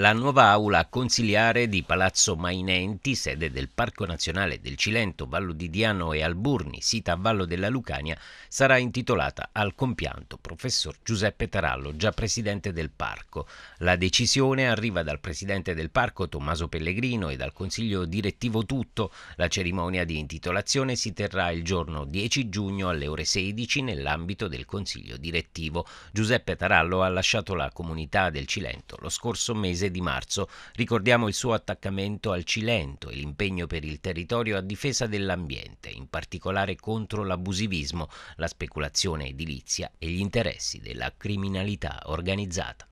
la nuova aula consiliare di Palazzo Mainenti, sede del Parco Nazionale del Cilento, Vallo di Diano e Alburni, sita a Vallo della Lucania, sarà intitolata al compianto professor Giuseppe Tarallo, già presidente del parco. La decisione arriva dal presidente del parco Tommaso Pellegrino e dal consiglio direttivo tutto. La cerimonia di intitolazione si terrà il giorno 10 giugno alle ore 16 nell'ambito del consiglio direttivo. Giuseppe Tarallo ha lasciato la comunità del Cilento lo scorso mese mese di marzo. Ricordiamo il suo attaccamento al Cilento e l'impegno per il territorio a difesa dell'ambiente, in particolare contro l'abusivismo, la speculazione edilizia e gli interessi della criminalità organizzata.